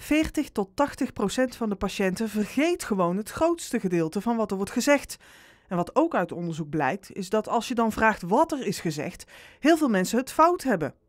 40 tot 80 procent van de patiënten vergeet gewoon het grootste gedeelte van wat er wordt gezegd. En wat ook uit onderzoek blijkt, is dat als je dan vraagt wat er is gezegd, heel veel mensen het fout hebben.